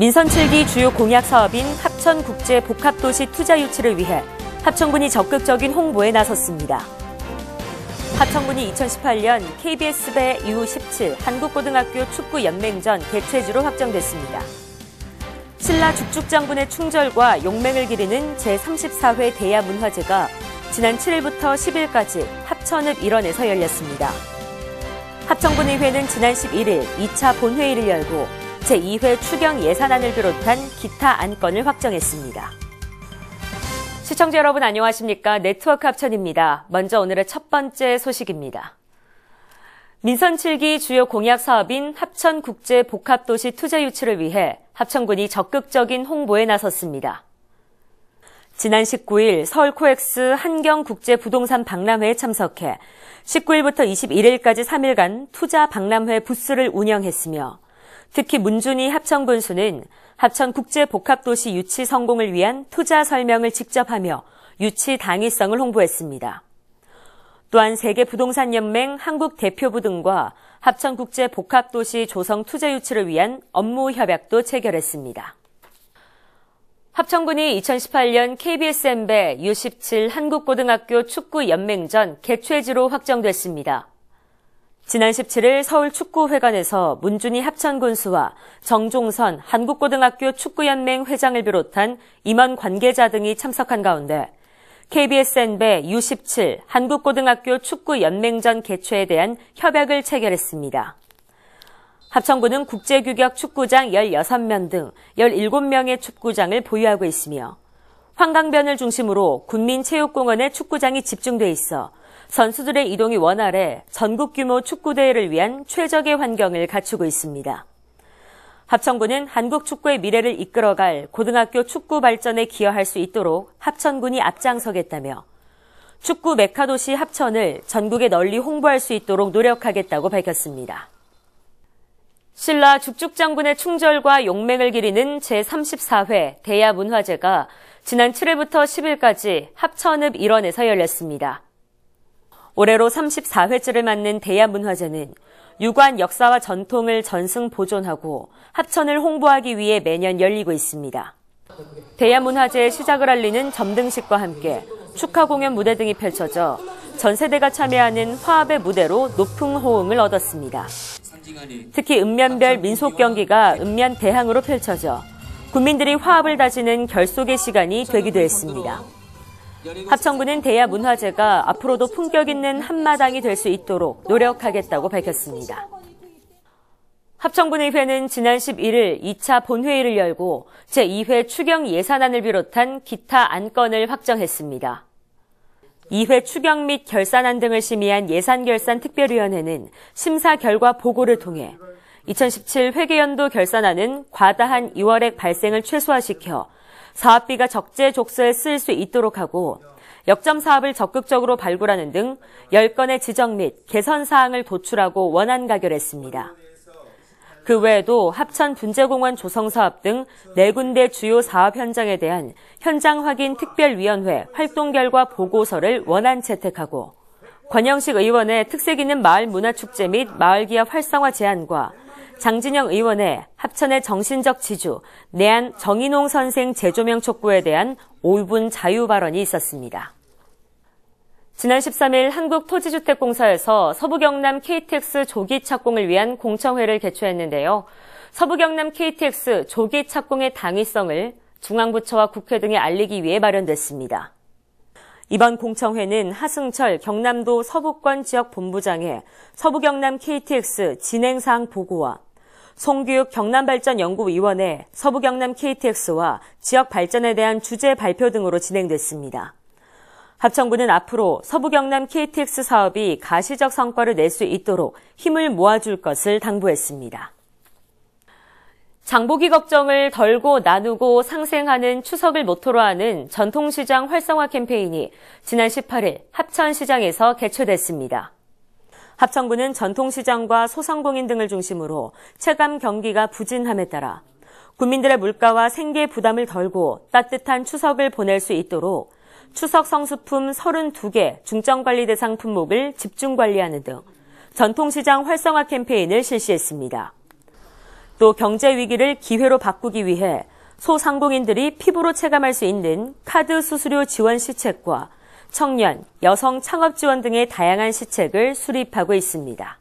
민선 7기 주요 공약 사업인 합천국제 복합도시 투자 유치를 위해 합천군이 적극적인 홍보에 나섰습니다. 합천군이 2018년 KBS배 U17 한국고등학교 축구연맹전 개최지로 확정됐습니다. 신라 죽죽장군의 충절과 용맹을 기리는 제34회 대야문화제가 지난 7일부터 10일까지 합천읍 일원에서 열렸습니다. 합천군의회는 지난 11일 2차 본회의를 열고 제2회 추경 예산안을 비롯한 기타 안건을 확정했습니다. 시청자 여러분 안녕하십니까? 네트워크 합천입니다. 먼저 오늘의 첫 번째 소식입니다. 민선 7기 주요 공약 사업인 합천 국제 복합 도시 투자 유치를 위해 합천군이 적극적인 홍보에 나섰습니다. 지난 19일 서울 코엑스 한경 국제 부동산 박람회에 참석해 19일부터 21일까지 3일간 투자 박람회 부스를 운영했으며 특히 문준희 합천군수는 합천 국제복합도시 유치 성공을 위한 투자 설명을 직접 하며 유치 당위성을 홍보했습니다. 또한 세계부동산연맹 한국 대표부 등과 합천국제복합도시 조성 투자 유치를 위한 업무 협약도 체결했습니다. 합천군이 2018년 KBS m 배 U17 한국고등학교 축구연맹전 개최지로 확정됐습니다. 지난 17일 서울 축구회관에서 문준희 합창군수와 정종선 한국고등학교 축구연맹 회장을 비롯한 임원 관계자 등이 참석한 가운데 KBSN 배 U17 한국고등학교 축구연맹전 개최에 대한 협약을 체결했습니다. 합천군은 국제규격 축구장 16명 등 17명의 축구장을 보유하고 있으며 황강변을 중심으로 군민체육공원의 축구장이 집중돼 있어 선수들의 이동이 원활해 전국 규모 축구대회를 위한 최적의 환경을 갖추고 있습니다. 합천군은 한국 축구의 미래를 이끌어갈 고등학교 축구 발전에 기여할 수 있도록 합천군이 앞장서겠다며 축구 메카 도시 합천을 전국에 널리 홍보할 수 있도록 노력하겠다고 밝혔습니다. 신라 죽죽장군의 충절과 용맹을 기리는 제34회 대야문화제가 지난 7일부터 10일까지 합천읍 일원에서 열렸습니다. 올해로 34회째를 맞는 대야문화제는 유관 역사와 전통을 전승 보존하고 합천을 홍보하기 위해 매년 열리고 있습니다. 대야문화제의 시작을 알리는 점등식과 함께 축하 공연 무대 등이 펼쳐져 전 세대가 참여하는 화합의 무대로 높은 호응을 얻었습니다. 특히 읍면별 민속 경기가 읍면 대항으로 펼쳐져 국민들이 화합을 다지는 결속의 시간이 되기도 했습니다. 합천군은 대야 문화재가 앞으로도 품격 있는 한마당이 될 수 있도록 노력하겠다고 밝혔습니다. 합천군의회는 지난 11일 2차 본회의를 열고 제2회 추경 예산안을 비롯한 기타 안건을 확정했습니다. 2회 추경 및 결산안 등을 심의한 예산결산특별위원회는 심사 결과 보고를 통해 2017 회계연도 결산안은 과다한 2월액 발생을 최소화시켜 사업비가 적재적소에 쓰일 수 있도록 하고 역점 사업을 적극적으로 발굴하는 등 10건의 지적 및 개선 사항을 도출하고 원안 가결했습니다. 그 외에도 합천 분재공원 조성 사업 등 4군데 주요 사업 현장에 대한 현장 확인 특별위원회 활동 결과 보고서를 원안 채택하고 권영식 의원의 특색 있는 마을 문화축제 및 마을기업 활성화 제안과 장진영 의원의 합천의 정신적 지주, 내한 정인홍 선생 재조명 촉구에 대한 5분 자유 발언이 있었습니다. 지난 13일 한국토지주택공사에서 서부경남 KTX 조기 착공을 위한 공청회를 개최했는데요. 서부경남 KTX 조기 착공의 당위성을 중앙부처와 국회 등에 알리기 위해 마련됐습니다. 이번 공청회는 하승철 경남도 서부권 지역 본부장의 서부경남 KTX 진행상 보고와 송규육 경남발전연구위원회 서부경남 KTX와 지역 발전에 대한 주제 발표 등으로 진행됐습니다. 합천군은 앞으로 서부경남 KTX 사업이 가시적 성과를 낼 수 있도록 힘을 모아줄 것을 당부했습니다. 장보기 걱정을 덜고 나누고 상생하는 추석을 모토로 하는 전통시장 활성화 캠페인이 지난 18일 합천시장에서 개최됐습니다. 합천군은 전통시장과 소상공인 등을 중심으로 체감 경기가 부진함에 따라 국민들의 물가와 생계 부담을 덜고 따뜻한 추석을 보낼 수 있도록 추석 성수품 32개 중점관리 대상 품목을 집중 관리하는 등 전통시장 활성화 캠페인을 실시했습니다. 또 경제 위기를 기회로 바꾸기 위해 소상공인들이 피부로 체감할 수 있는 카드 수수료 지원 시책과 청년, 여성 창업 지원 등의 다양한 시책을 수립하고 있습니다.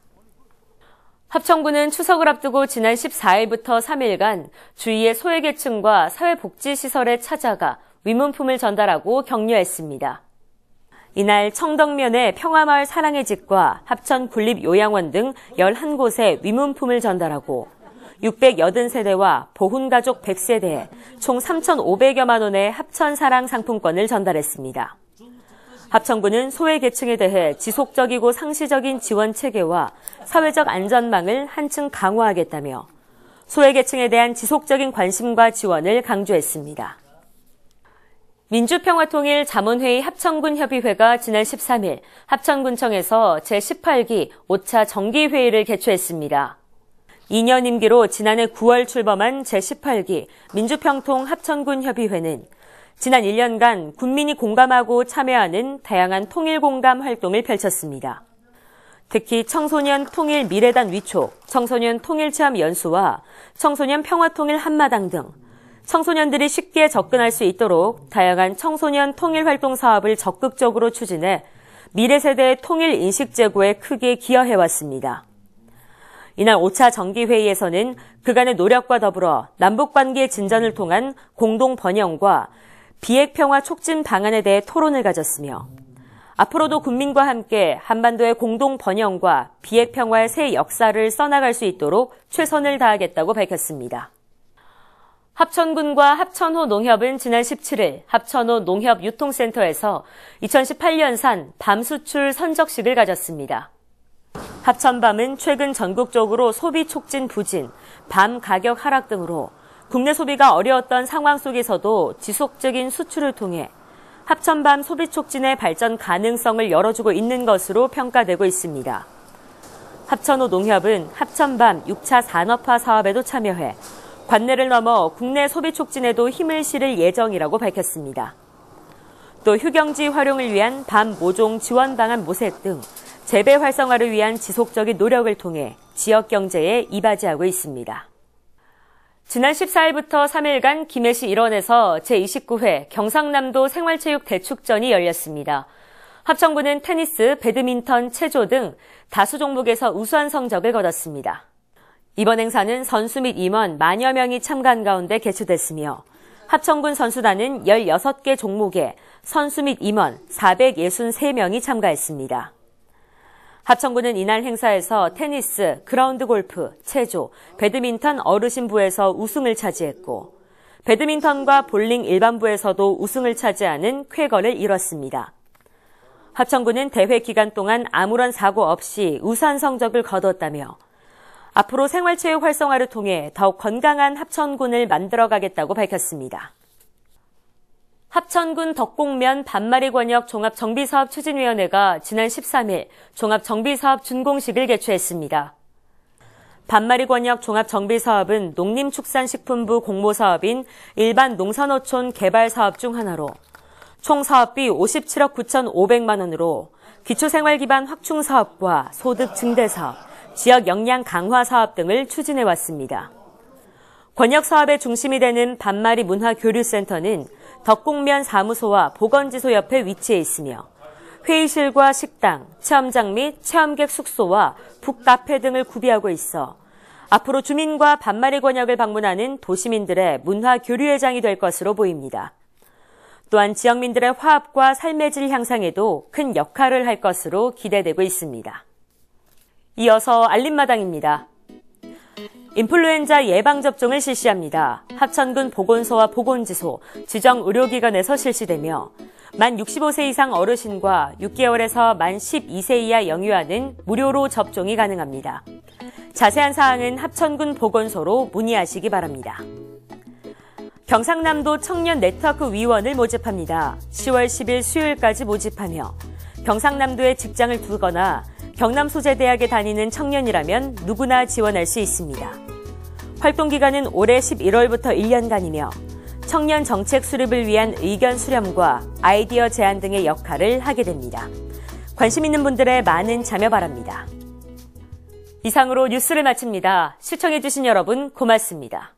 합천군은 추석을 앞두고 지난 14일부터 3일간 주위의 소외계층과 사회복지시설에 찾아가 위문품을 전달하고 격려했습니다. 이날 청덕면의 평화마을 사랑의 집과 합천 군립요양원 등 11곳에 위문품을 전달하고 680세대와 보훈가족 100세대에 총 3,500여만 원의 합천사랑 상품권을 전달했습니다. 합천군은 소외 계층에 대해 지속적이고 상시적인 지원 체계와 사회적 안전망을 한층 강화하겠다며 소외 계층에 대한 지속적인 관심과 지원을 강조했습니다. 민주평화통일 자문회의 합천군협의회가 지난 13일 합천군청에서 제18기 5차 정기회의를 개최했습니다. 2년 임기로 지난해 9월 출범한 제18기 민주평통 합천군협의회는 지난 1년간 군민이 공감하고 참여하는 다양한 통일 공감 활동을 펼쳤습니다. 특히 청소년 통일 미래단 위촉, 청소년 통일 체험 연수와 청소년 평화 통일 한마당 등 청소년들이 쉽게 접근할 수 있도록 다양한 청소년 통일 활동 사업을 적극적으로 추진해 미래 세대의 통일 인식 제고에 크게 기여해 왔습니다. 이날 5차 정기회의에서는 그간의 노력과 더불어 남북관계 진전을 통한 공동 번영과 비핵평화 촉진 방안에 대해 토론을 가졌으며 앞으로도 국민과 함께 한반도의 공동 번영과 비핵평화의 새 역사를 써나갈 수 있도록 최선을 다하겠다고 밝혔습니다. 합천군과 합천호 농협은 지난 17일 합천호 농협 유통센터에서 2018년산 밤 수출 선적식을 가졌습니다. 합천밤은 최근 전국적으로 소비 촉진 부진, 밤 가격 하락 등으로 국내 소비가 어려웠던 상황 속에서도 지속적인 수출을 통해 합천밤 소비 촉진의 발전 가능성을 열어주고 있는 것으로 평가되고 있습니다. 합천호 농협은 합천밤 6차 산업화 사업에도 참여해 관내를 넘어 국내 소비 촉진에도 힘을 실을 예정이라고 밝혔습니다. 또 휴경지 활용을 위한 밤 모종 지원 방안 모색 등 재배 활성화를 위한 지속적인 노력을 통해 지역 경제에 이바지하고 있습니다. 지난 14일부터 3일간 김해시 일원에서 제29회 경상남도 생활체육 대축전이 열렸습니다. 합천군은 테니스, 배드민턴, 체조 등 다수 종목에서 우수한 성적을 거뒀습니다. 이번 행사는 선수 및 임원 만여 명이 참가한 가운데 개최됐으며 합천군 선수단은 16개 종목에 선수 및 임원 463명이 참가했습니다. 하천군은 이날 행사에서 테니스, 그라운드 골프, 체조, 배드민턴 어르신부에서 우승을 차지했고 배드민턴과 볼링 일반부에서도 우승을 차지하는 쾌거를 이뤘습니다. 합천군은 대회 기간 동안 아무런 사고 없이 우수한 성적을 거뒀다며 앞으로 생활체육 활성화를 통해 더욱 건강한 합천군을 만들어가겠다고 밝혔습니다. 합천군 덕곡면 반마리 권역 종합정비사업 추진위원회가 지난 13일 종합정비사업 준공식을 개최했습니다. 반마리 권역 종합정비사업은 농림축산식품부 공모사업인 일반 농산어촌 개발사업 중 하나로 총 사업비 57억 9,500만 원으로 기초생활기반 확충사업과 소득 증대사업, 지역 역량 강화사업 등을 추진해왔습니다. 권역사업의 중심이 되는 반마리 문화교류센터는 덕곡면 사무소와 보건지소 옆에 위치해 있으며 회의실과 식당, 체험장 및 체험객 숙소와 북카페 등을 구비하고 있어 앞으로 주민과 반마리 권역을 방문하는 도시민들의 문화 교류회 장이 될 것으로 보입니다. 또한 지역민들의 화합과 삶의 질 향상에도 큰 역할을 할 것으로 기대되고 있습니다. 이어서 알림마당입니다. 인플루엔자 예방접종을 실시합니다. 합천군 보건소와 보건지소, 지정 의료기관에서 실시되며 만 65세 이상 어르신과 6개월에서 만 12세 이하 영유아는 무료로 접종이 가능합니다. 자세한 사항은 합천군 보건소로 문의하시기 바랍니다. 경상남도 청년 네트워크 위원을 모집합니다. 10월 10일 수요일까지 모집하며 경상남도에 직장을 두거나 경남 소재대학에 다니는 청년이라면 누구나 지원할 수 있습니다. 활동 기간은 올해 11월부터 1년간이며 청년 정책 수립을 위한 의견 수렴과 아이디어 제안 등의 역할을 하게 됩니다. 관심 있는 분들의 많은 참여 바랍니다. 이상으로 뉴스를 마칩니다. 시청해주신 여러분 고맙습니다.